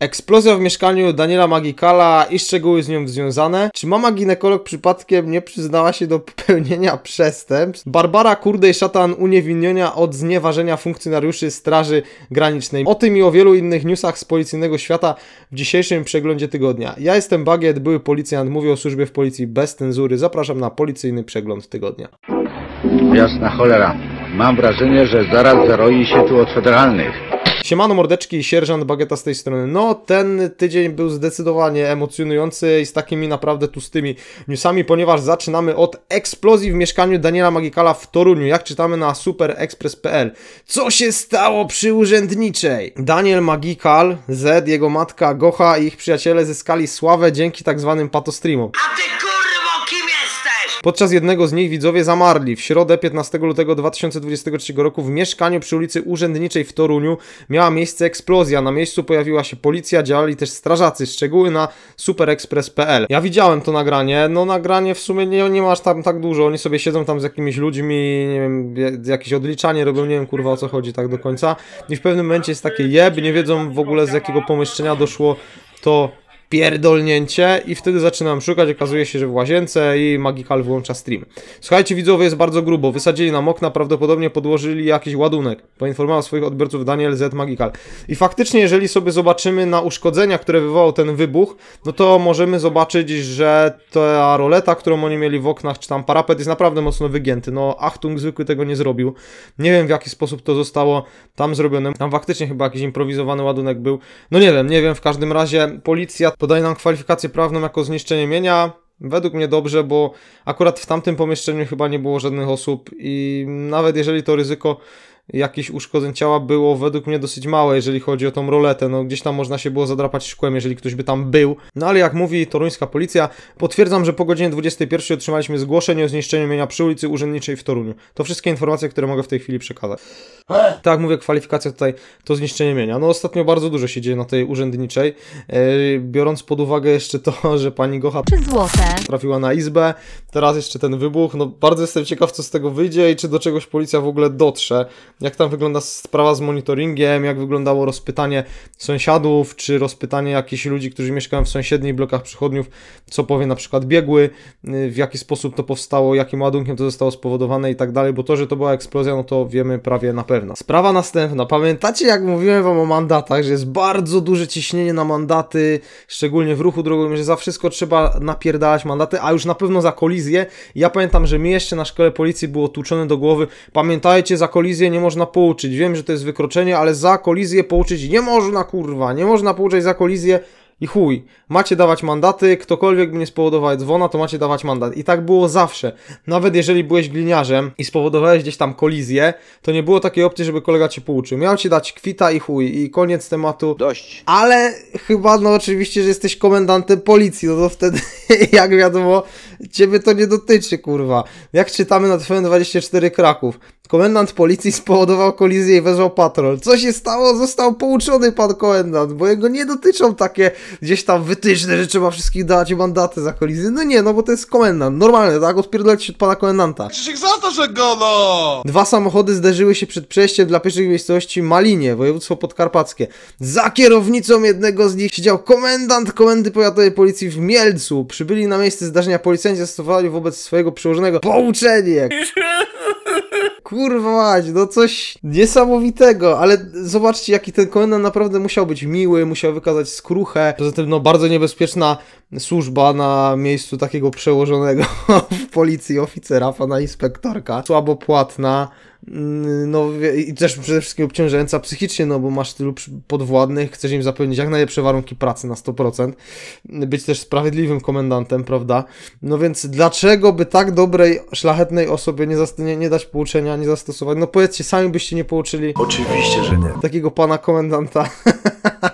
Eksplozja w mieszkaniu Daniela Magikala i szczegóły z nią związane. Czy mama ginekolog przypadkiem nie przyznała się do popełnienia przestępstw? Barbara Kurdej Szatan uniewinnienia od znieważenia funkcjonariuszy Straży Granicznej. O tym i o wielu innych newsach z policyjnego świata w dzisiejszym przeglądzie tygodnia. Ja jestem Bagiet, były policjant, mówię o służbie w policji bez cenzury. Zapraszam na policyjny przegląd tygodnia. Jasna cholera. Mam wrażenie, że zaraz zaroi się tu od federalnych. Siemano mordeczki, sierżant Bageta z tej strony. No, ten tydzień był zdecydowanie emocjonujący i z takimi naprawdę tłustymi newsami, ponieważ zaczynamy od eksplozji w mieszkaniu Daniela Magikala w Toruniu, jak czytamy na superexpress.pl. Co się stało przy urzędniczej? Daniel Magikal, Z, jego matka Gocha i ich przyjaciele zyskali sławę dzięki tak zwanym patostreamom. A ty kur... Podczas jednego z nich widzowie zamarli. W środę 15 lutego 2023 roku w mieszkaniu przy ulicy Urzędniczej w Toruniu miała miejsce eksplozja. Na miejscu pojawiła się policja, działali też strażacy. Szczegóły na superexpress.pl. Ja widziałem to nagranie. No nagranie w sumie nie, nie masz tam tak dużo. Oni sobie siedzą tam z jakimiś ludźmi, nie wiem, jakieś odliczanie robią, nie wiem kurwa o co chodzi tak do końca. I w pewnym momencie jest takie jeb, nie wiedzą w ogóle z jakiego pomieszczenia doszło to pierdolnięcie i wtedy zaczynam szukać, okazuje się, że w łazience i Magical włącza stream. Słuchajcie widzowie, jest bardzo grubo, wysadzili nam okna, prawdopodobnie podłożyli jakiś ładunek, poinformował swoich odbiorców Daniel Z. Magical. I faktycznie, jeżeli sobie zobaczymy na uszkodzenia, które wywołał ten wybuch, no to możemy zobaczyć, że ta roleta, którą oni mieli w oknach, czy tam parapet jest naprawdę mocno wygięty, no Achtung zwykły tego nie zrobił. Nie wiem w jaki sposób to zostało tam zrobione, tam faktycznie chyba jakiś improwizowany ładunek był, no nie wiem, nie wiem, w każdym razie policja Podaje nam kwalifikację prawną jako zniszczenie mienia. Według mnie dobrze, bo akurat w tamtym pomieszczeniu chyba nie było żadnych osób i nawet jeżeli to ryzyko jakichś uszkodzeń ciała było według mnie dosyć małe, jeżeli chodzi o tą roletę. No gdzieś tam można się było zadrapać szkłem, jeżeli ktoś by tam był. No ale jak mówi toruńska policja, potwierdzam, że po godzinie 21 otrzymaliśmy zgłoszenie o zniszczeniu mienia przy ulicy Urzędniczej w Toruniu. To wszystkie informacje, które mogę w tej chwili przekazać. Tak jak mówię, kwalifikacja tutaj to zniszczenie mienia. No ostatnio bardzo dużo się dzieje na tej Urzędniczej, e, biorąc pod uwagę jeszcze to, że pani Gocha trafiła na izbę, teraz jeszcze ten wybuch. No bardzo jestem ciekaw, co z tego wyjdzie i czy do czegoś policja w ogóle dotrze jak tam wygląda sprawa z monitoringiem, jak wyglądało rozpytanie sąsiadów, czy rozpytanie jakichś ludzi, którzy mieszkają w sąsiednich blokach przychodniów, co powie na przykład biegły, y, w jaki sposób to powstało, jakim ładunkiem to zostało spowodowane i tak dalej, bo to, że to była eksplozja, no to wiemy prawie na pewno. Sprawa następna. Pamiętacie, jak mówiłem Wam o mandatach, że jest bardzo duże ciśnienie na mandaty, szczególnie w ruchu drogowym, że za wszystko trzeba napierdalać mandaty, a już na pewno za kolizję. Ja pamiętam, że mi jeszcze na szkole policji było tłuczone do głowy, pamiętajcie, za kolizję nie można można pouczyć. Wiem, że to jest wykroczenie, ale za kolizję pouczyć nie można, kurwa. Nie można pouczać za kolizję i chuj. Macie dawać mandaty, ktokolwiek by nie spowodował dzwona, to macie dawać mandat. I tak było zawsze. Nawet jeżeli byłeś gliniarzem i spowodowałeś gdzieś tam kolizję, to nie było takiej opcji, żeby kolega cię pouczył. Miał ci dać kwita i chuj. I koniec tematu. Dość. Ale chyba, no oczywiście, że jesteś komendantem policji, no to wtedy, jak wiadomo, Ciebie to nie dotyczy, kurwa. Jak czytamy na TVN24 Kraków? Komendant policji spowodował kolizję i wezwał patrol. Co się stało? Został pouczony pan komendant, bo jego nie dotyczą takie gdzieś tam wytyczne, że trzeba wszystkich dać mandaty za kolizję. No nie, no bo to jest komendant. Normalne, tak? Odpierdolcie się od pana komendanta. Krzysiek, że go, no! Dwa samochody zderzyły się przed przejściem dla pieszych w miejscowości Malinie, województwo podkarpackie. Za kierownicą jednego z nich siedział komendant komendy powiatowej policji w Mielcu. Przybyli na miejsce zdarzenia policjantów wszędzie stosowali wobec swojego przełożonego pouczenie. Kurwa mać, no coś niesamowitego, ale zobaczcie jaki ten Conan naprawdę musiał być miły, musiał wykazać skruchę, poza tym no bardzo niebezpieczna służba na miejscu takiego przełożonego w policji oficera, pana inspektorka, słabo płatna, mm, no i też przede wszystkim obciążająca psychicznie, no bo masz tylu podwładnych, chcesz im zapewnić jak najlepsze warunki pracy na 100%, być też sprawiedliwym komendantem, prawda? No więc dlaczego by tak dobrej, szlachetnej osobie nie, nie, nie dać pouczenia, nie zastosować? No powiedzcie, sami byście nie pouczyli. Oczywiście, że nie. Takiego pana komendanta.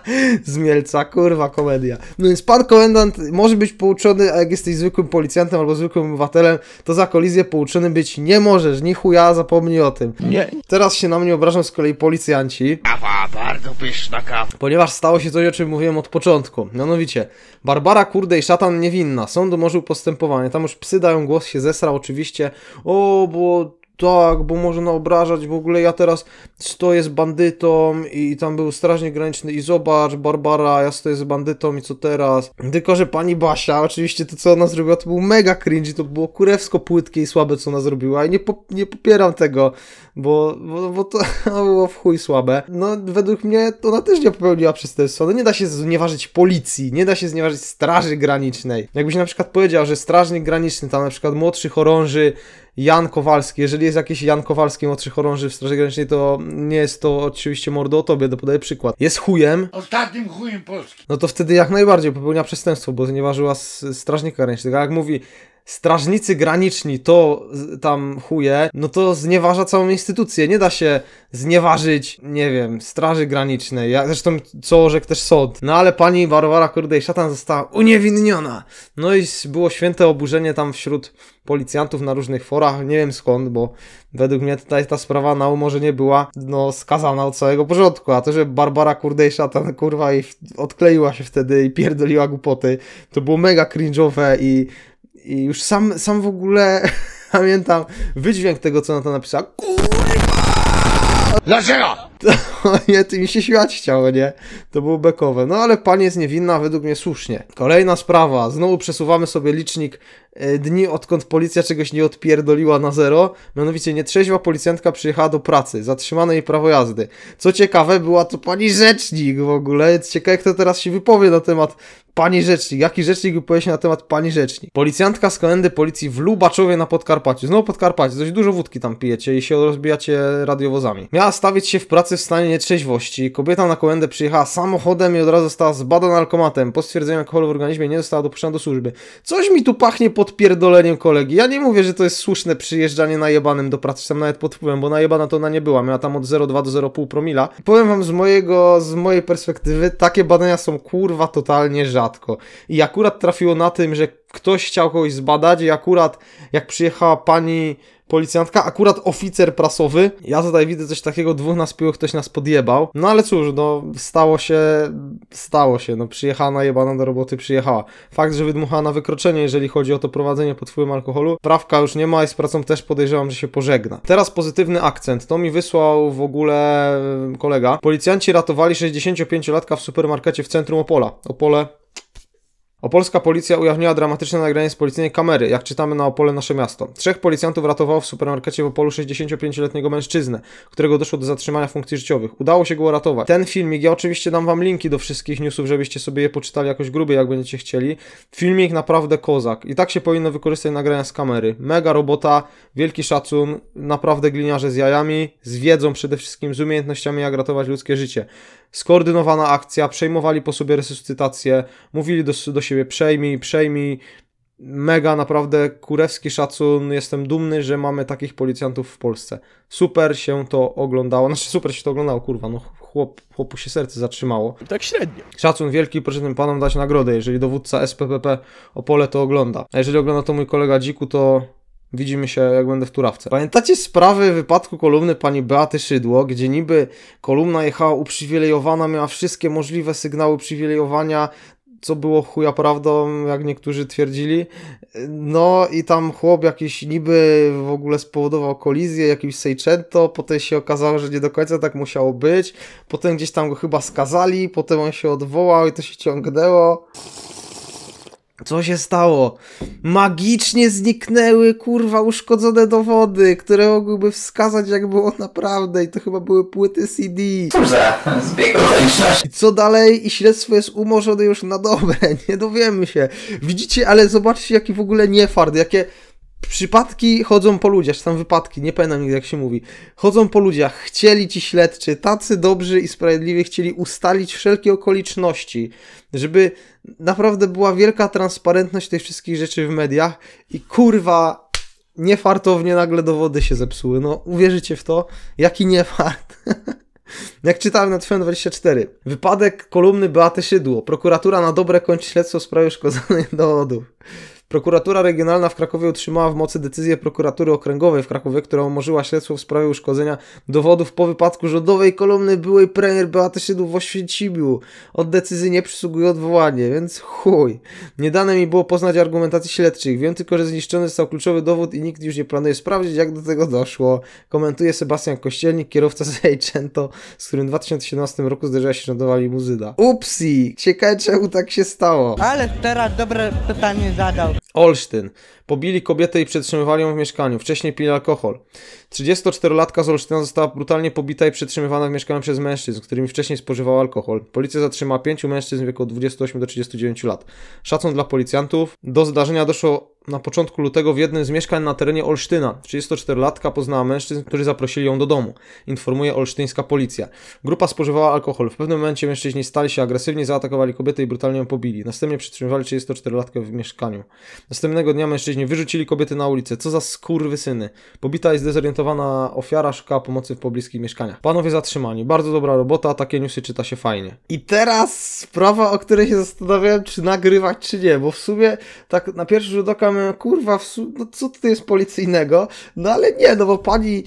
z Mielca, kurwa komedia. No więc pan komendant może być pouczony, a jak jesteś zwykłym policjantem albo zwykłym obywatelem, to za kolizję pouczony być nie możesz, nie ja zapomnij o tym. Nie. Teraz się na mnie obrażą z kolei policjanci. Kawa, bardzo pyszna kawa. Ponieważ stało się coś, o czym mówiłem od początku. Mianowicie, Barbara, kurde i szatan niewinna. Sąd umorzył postępowanie. Tam już psy dają głos, się zesrał oczywiście. O, bo tak, bo można obrażać. w ogóle ja teraz stoję z bandytą i tam był strażnik graniczny i zobacz, Barbara, ja stoję z bandytą i co teraz? Tylko, że pani Basia, oczywiście to co ona zrobiła to był mega cringe, to było kurewsko płytkie i słabe co ona zrobiła i nie, po, nie popieram tego, bo, bo, bo to było w chuj słabe. No według mnie ona też nie popełniła przestępstwa, no nie da się znieważyć policji, nie da się znieważyć straży granicznej. Jakbyś na przykład powiedział, że strażnik graniczny, tam na przykład młodszy chorąży Jan Kowalski. Jeżeli jest jakiś Jan Kowalski młodszy chorąży w Straży Granicznej, to nie jest to oczywiście mordo o tobie, to podaję przykład. Jest chujem. Ostatnim chujem Polski. No to wtedy jak najbardziej popełnia przestępstwo, bo znieważyła strażnika granicznego. Jak mówi strażnicy graniczni to tam chuje, no to znieważa całą instytucję. Nie da się znieważyć, nie wiem, straży granicznej, ja, zresztą co orzekł też sąd. No ale pani Barbara Kurdej Szatan została uniewinniona. No i było święte oburzenie tam wśród policjantów na różnych forach, nie wiem skąd, bo według mnie tutaj ta sprawa na umorze nie była, no, skazana od całego porządku, a to, że Barbara Kurdej Szatan, kurwa, i odkleiła się wtedy i pierdoliła głupoty, to było mega cringe'owe i i już sam, sam w ogóle pamiętam wydźwięk tego, co na to napisała. Kurwa! Dlaczego? To, nie, ty mi się śmiać chciało, nie? To było bekowe. No ale pani jest niewinna, według mnie słusznie. Kolejna sprawa. Znowu przesuwamy sobie licznik e, dni, odkąd policja czegoś nie odpierdoliła na zero. Mianowicie nietrzeźwa policjantka przyjechała do pracy. Zatrzymane jej prawo jazdy. Co ciekawe, była to pani rzecznik w ogóle. Ciekawe, kto teraz się wypowie na temat Pani rzecznik, jaki rzecznik wypowie na temat pani rzecznik? Policjantka z kolendy policji w Lubaczowie na Podkarpaciu. Znowu Podkarpacie, dość dużo wódki tam pijecie i się rozbijacie radiowozami. Miała stawić się w pracy w stanie nietrzeźwości. Kobieta na kolendę przyjechała samochodem i od razu została zbadana alkomatem. Po stwierdzeniu alkoholu w organizmie nie została dopuszczona do służby. Coś mi tu pachnie podpierdoleniem kolegi. Ja nie mówię, że to jest słuszne przyjeżdżanie najebanym do pracy, sam tam nawet pod wpływem, bo najebana to ona nie była. Miała tam od 0,2 do 0,5 promila. powiem wam z mojego, z mojej perspektywy, takie badania są kurwa totalnie żadne rzadko. I akurat trafiło na tym, że ktoś chciał kogoś zbadać i akurat jak przyjechała pani policjantka, akurat oficer prasowy. Ja tutaj widzę coś takiego, dwóch nas piło, ktoś nas podjebał. No ale cóż, no stało się, stało się, no przyjechała najebana do roboty, przyjechała. Fakt, że wydmuchała na wykroczenie, jeżeli chodzi o to prowadzenie pod wpływem alkoholu, prawka już nie ma i z pracą też podejrzewam, że się pożegna. Teraz pozytywny akcent, to mi wysłał w ogóle e, kolega. Policjanci ratowali 65-latka w supermarkecie w centrum Opola. Opole Opolska policja ujawniła dramatyczne nagranie z policyjnej kamery, jak czytamy na Opole Nasze Miasto. Trzech policjantów ratowało w supermarkecie w Opolu 65-letniego mężczyznę, którego doszło do zatrzymania funkcji życiowych. Udało się go uratować. Ten filmik, ja oczywiście dam wam linki do wszystkich newsów, żebyście sobie je poczytali jakoś grubiej, jak będziecie chcieli. Filmik naprawdę kozak. I tak się powinno wykorzystać nagrania z kamery. Mega robota, wielki szacun, naprawdę gliniarze z jajami, z wiedzą przede wszystkim, z umiejętnościami jak ratować ludzkie życie skoordynowana akcja, przejmowali po sobie resuscytację, mówili do, do siebie przejmij, przejmij, mega, naprawdę kurewski szacun. Jestem dumny, że mamy takich policjantów w Polsce. Super się to oglądało. Znaczy super się to oglądało, kurwa, no chłop, chłopu się serce zatrzymało. Tak średnio. Szacun wielki, proszę tym panom dać nagrodę. Jeżeli dowódca SPPP Opole to ogląda. A jeżeli ogląda to mój kolega Dziku, to Widzimy się, jak będę w Turawce. Pamiętacie sprawy wypadku kolumny pani Beaty Szydło, gdzie niby kolumna jechała uprzywilejowana, miała wszystkie możliwe sygnały przywilejowania, co było chuja prawdą, jak niektórzy twierdzili. No i tam chłop jakiś niby w ogóle spowodował kolizję, jakimś sejczęto, potem się okazało, że nie do końca tak musiało być, potem gdzieś tam go chyba skazali, potem on się odwołał i to się ciągnęło. Co się stało? Magicznie zniknęły, kurwa, uszkodzone dowody, które mogłyby wskazać, jak było naprawdę i to chyba były płyty CD. Dobrze, zbieg okoliczności. Co dalej? I śledztwo jest umorzone już na dobre, nie dowiemy się. Widzicie, ale zobaczcie, jaki w ogóle niefart, jakie przypadki chodzą po ludziach, czy tam wypadki, nie pamiętam nigdy jak się mówi, chodzą po ludziach, chcieli ci śledczy, tacy dobrzy i sprawiedliwi, chcieli ustalić wszelkie okoliczności, żeby naprawdę była wielka transparentność tych wszystkich rzeczy w mediach i kurwa, niefartownie nagle dowody się zepsuły, no uwierzycie w to, jaki niefart. Jak czytałem na TVN24, wypadek kolumny Beaty Szydło. Prokuratura na dobre kończy śledztwo w sprawie uszkodzonych dowodów. Prokuratura Regionalna w Krakowie utrzymała w mocy decyzję prokuratury okręgowej w Krakowie, która umorzyła śledztwo w sprawie uszkodzenia dowodów po wypadku rządowej kolumny byłej premier Beaty Szydłów w Oświęcimiu. Od decyzji nie przysługuje odwołanie, więc chuj. Nie dane mi było poznać argumentacji śledczych. Wiem tylko, że zniszczony został kluczowy dowód i nikt już nie planuje sprawdzić, jak do tego doszło. Komentuje Sebastian Kościelnik, kierowca z z którym w 2017 roku zderzyła się rządowa limuzyna. Upsi! Ciekawe czemu tak się stało. Ale teraz dobre pytanie zadał. Olsztyn. Pobili kobietę i przetrzymywali ją w mieszkaniu. Wcześniej pili alkohol. 34-latka z Olsztyna została brutalnie pobita i przetrzymywana w mieszkaniu przez mężczyzn, którymi wcześniej spożywała alkohol. Policja zatrzymała pięciu mężczyzn w wieku od 28 do 39 lat. Szacun dla policjantów. Do zdarzenia doszło na początku lutego w jednym z mieszkań na terenie Olsztyna. 34-latka poznała mężczyzn, którzy zaprosili ją do domu, informuje olsztyńska policja. Grupa spożywała alkohol. W pewnym momencie mężczyźni stali się agresywni, zaatakowali kobietę i brutalnie ją pobili. Następnie przytrzymywali 34-latkę w mieszkaniu. Następnego dnia mężczyźni wyrzucili kobiety na ulicę. Co za syny. Pobita i zdezorientowana ofiara szukała pomocy w pobliskich mieszkaniach. Panowie zatrzymani. Bardzo dobra robota, takie newsy czyta się fajnie. I teraz sprawa, o której się zastanawiałem, czy nagrywać, czy nie, bo w sumie tak na pierwszy rzut oka kurwa, no co tutaj jest policyjnego? No ale nie, no bo pani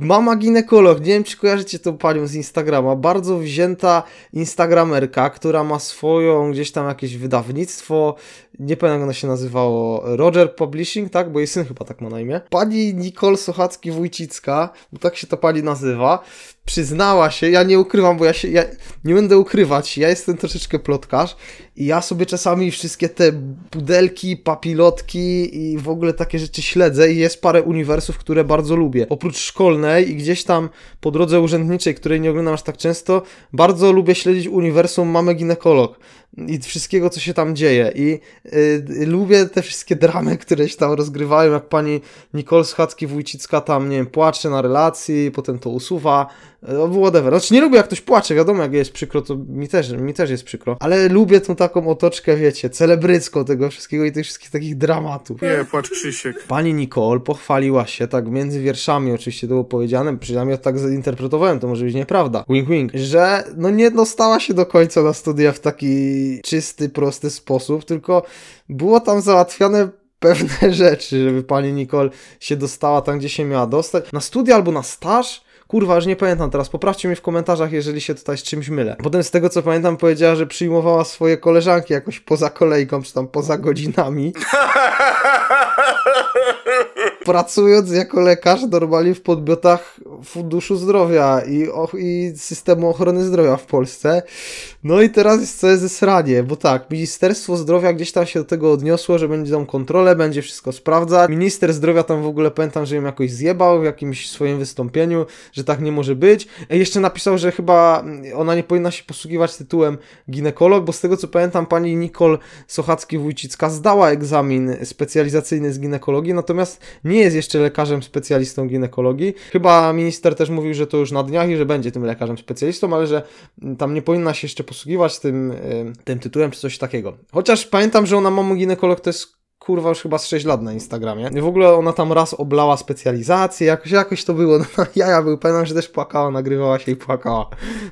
mama ginekolog, nie wiem czy kojarzycie tą panią z Instagrama, bardzo wzięta instagramerka, która ma swoją gdzieś tam jakieś wydawnictwo, nie pamiętam jak ona się nazywało, Roger Publishing, tak? Bo jej syn chyba tak ma na imię. Pani Nicole Sochacki-Wójcicka, bo tak się ta pani nazywa, przyznała się, ja nie ukrywam, bo ja się, ja nie będę ukrywać, ja jestem troszeczkę plotkarz i ja sobie czasami wszystkie te pudelki, papilotki i w ogóle takie rzeczy śledzę i jest parę uniwersów, które bardzo lubię. Oprócz szkolnej i gdzieś tam po drodze urzędniczej, której nie oglądam aż tak często, bardzo lubię śledzić uniwersum Mamy Ginekolog i wszystkiego, co się tam dzieje. I y, lubię te wszystkie dramy, które się tam rozgrywają, jak pani Nicole Schacki-Wójcicka tam, nie wiem, płacze na relacji, potem to usuwa, y, no, whatever. Znaczy nie lubię, jak ktoś płacze, wiadomo, jak jest przykro, to mi też, mi też jest przykro, ale lubię tą taką otoczkę, wiecie, celebrycką tego wszystkiego i tych wszystkich takich dramatów. Nie, płacz Krzysiek. Pani Nicole pochwaliła się, tak między wierszami oczywiście to było powiedziane, przynajmniej ja tak zinterpretowałem, to może być nieprawda, wing wing że no nie dostała się do końca na studia w taki czysty, prosty sposób, tylko było tam załatwiane pewne rzeczy, żeby pani Nicole się dostała tam, gdzie się miała dostać. Na studia albo na staż? Kurwa, już nie pamiętam teraz. Poprawcie mnie w komentarzach, jeżeli się tutaj z czymś mylę. Potem z tego co pamiętam powiedziała, że przyjmowała swoje koleżanki jakoś poza kolejką, czy tam poza godzinami. pracując jako lekarz normalnie w podmiotach Funduszu Zdrowia i, i systemu ochrony zdrowia w Polsce. No i teraz jest całe zesranie, bo tak, Ministerstwo Zdrowia gdzieś tam się do tego odniosło, że będzie tam kontrolę, będzie wszystko sprawdzać. Minister Zdrowia tam w ogóle pamiętam, że ją jakoś zjebał w jakimś swoim wystąpieniu, że tak nie może być. Jeszcze napisał, że chyba ona nie powinna się posługiwać tytułem ginekolog, bo z tego co pamiętam pani Nicole Sochacki-Wójcicka zdała egzamin specjalizacyjny z ginekologii, natomiast nie jest jeszcze lekarzem specjalistą ginekologii. Chyba minister też mówił, że to już na dniach i że będzie tym lekarzem specjalistą, ale że mm, tam nie powinna się jeszcze posługiwać tym, y, tym tytułem czy coś takiego. Chociaż pamiętam, że ona mamu ginekolog to jest kurwa już chyba z 6 lat na Instagramie. W ogóle ona tam raz oblała specjalizację, jakoś, jakoś to było, no, ja, ja był pewien, że też płakała, nagrywała się i płakała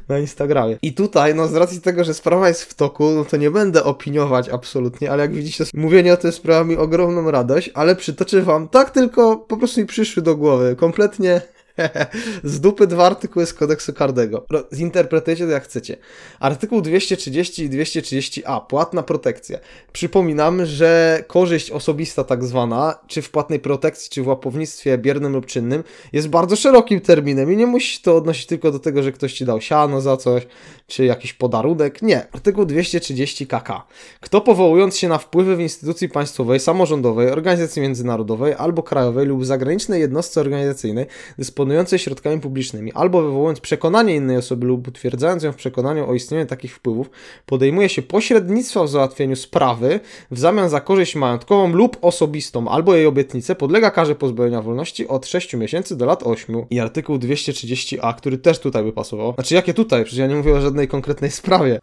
na Instagramie. I tutaj, no z racji tego, że sprawa jest w toku, no to nie będę opiniować absolutnie, ale jak widzicie, mówienie o tym sprawia mi ogromną radość, ale przytoczę wam, tak tylko po prostu mi przyszły do głowy, kompletnie Z dupy dwa artykuły z kodeksu karnego. Zinterpretujcie to jak chcecie. Artykuł 230 i 230a. Płatna protekcja. Przypominam, że korzyść osobista tak zwana, czy w płatnej protekcji, czy w łapownictwie biernym lub czynnym, jest bardzo szerokim terminem i nie musi to odnosić tylko do tego, że ktoś ci dał siano za coś, czy jakiś podarunek. Nie. Artykuł 230 KK. Kto powołując się na wpływy w instytucji państwowej, samorządowej, organizacji międzynarodowej albo krajowej lub zagranicznej jednostce organizacyjnej dysponuje dysponującej środkami publicznymi, albo wywołując przekonanie innej osoby lub utwierdzając ją w przekonaniu o istnieniu takich wpływów, podejmuje się pośrednictwa w załatwieniu sprawy w zamian za korzyść majątkową lub osobistą, albo jej obietnicę, podlega karze pozbawienia wolności od 6 miesięcy do lat 8. I artykuł 230a, który też tutaj by pasował. Znaczy, jakie tutaj? Przecież ja nie mówię o żadnej konkretnej sprawie.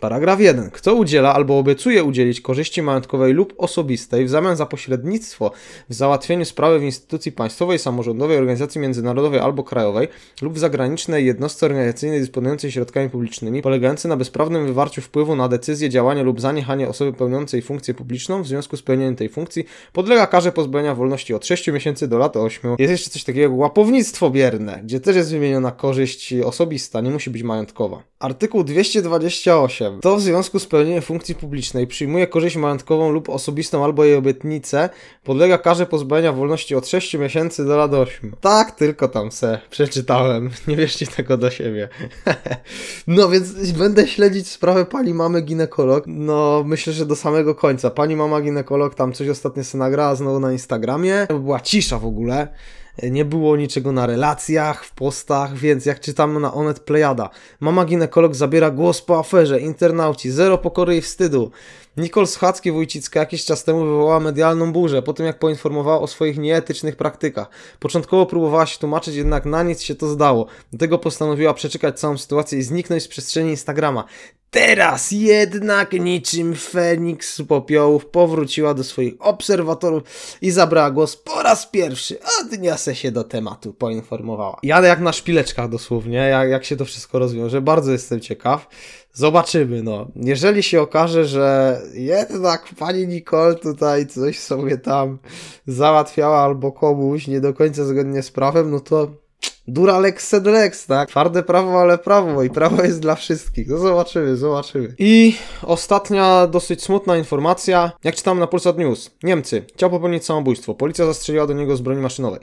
Paragraf 1. Kto udziela albo obiecuje udzielić korzyści majątkowej lub osobistej w zamian za pośrednictwo w załatwieniu sprawy w instytucji państwowej, samorządowej, organizacji międzynarodowej albo krajowej lub w zagranicznej jednostce organizacyjnej dysponującej środkami publicznymi, polegający na bezprawnym wywarciu wpływu na decyzję, działanie lub zaniechanie osoby pełniącej funkcję publiczną w związku z pełnieniem tej funkcji, podlega karze pozbawienia wolności od 6 miesięcy do lat 8. Jest jeszcze coś takiego jak łapownictwo bierne, gdzie też jest wymieniona korzyść osobista, nie musi być majątkowa. Artykuł 228 to w związku z pełnieniem funkcji publicznej przyjmuje korzyść majątkową lub osobistą albo jej obietnicę, podlega karze pozbawienia wolności od 6 miesięcy do lat 8. Tak tylko tam se przeczytałem. Nie wierzcie tego do siebie. no więc będę śledzić sprawę pani mamy ginekolog. No myślę, że do samego końca. Pani mama ginekolog tam coś ostatnio se nagrała znowu na Instagramie. Była cisza w ogóle nie było niczego na relacjach, w postach, więc jak czytamy na Onet Plejada. Mama ginekolog zabiera głos po aferze, internauci, zero pokory i wstydu. Nikol Schacki-Wójcicka jakiś czas temu wywołała medialną burzę po tym, jak poinformowała o swoich nieetycznych praktykach. Początkowo próbowała się tłumaczyć, jednak na nic się to zdało. Dlatego postanowiła przeczekać całą sytuację i zniknąć z przestrzeni Instagrama. Teraz jednak niczym Feniks z popiołów powróciła do swoich obserwatorów i zabrała głos po raz pierwszy, odniosę się do tematu poinformowała. Jadę jak na szpileczkach dosłownie, jak, jak się to wszystko rozwiąże, bardzo jestem ciekaw. Zobaczymy, no. Jeżeli się okaże, że jednak pani Nicole tutaj coś sobie tam załatwiała albo komuś nie do końca zgodnie z prawem, no to Lex sed lex, tak? Twarde prawo, ale prawo i prawo jest dla wszystkich. No zobaczymy, zobaczymy. I ostatnia dosyć smutna informacja, jak czytam na Pulsat News. Niemcy. Chciał popełnić samobójstwo. Policja zastrzeliła do niego z broni maszynowej.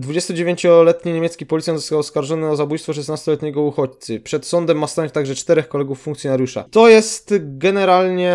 29-letni mm, niemiecki policjant został oskarżony o zabójstwo 16-letniego uchodźcy. Przed sądem ma stanąć także czterech kolegów funkcjonariusza. To jest generalnie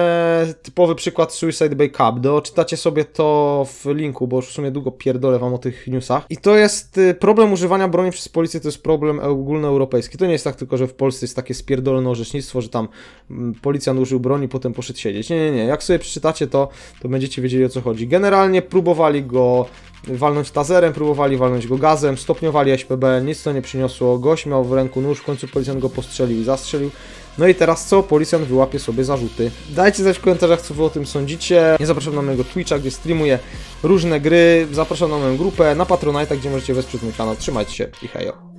typowy przykład Suicide Bay Cup. Doczytacie sobie to w linku, bo już w sumie długo pierdolę wam o tych newsach. I to jest y, problem używania broni przez policję, to jest problem ogólnoeuropejski. To nie jest tak tylko, że w Polsce jest takie spierdolone orzecznictwo, że tam mm, policjant użył broni, potem poszedł siedzieć. Nie, nie, nie. Jak sobie przeczytacie to, to będziecie wiedzieli o co chodzi. Generalnie próbowali go walnąć taserem, próbowali walnąć go gazem, stopniowali SPB, nic to nie przyniosło, gość miał w ręku nóż, w końcu policjant go postrzelił i zastrzelił. No i teraz co? Policjant wyłapie sobie zarzuty. Dajcie znać w komentarzach, co wy o tym sądzicie. Nie zapraszam na mojego Twitcha, gdzie streamuję różne gry. Zapraszam na moją grupę, na Patronite, gdzie możecie wesprzeć mój kanał. Trzymajcie się i hejo.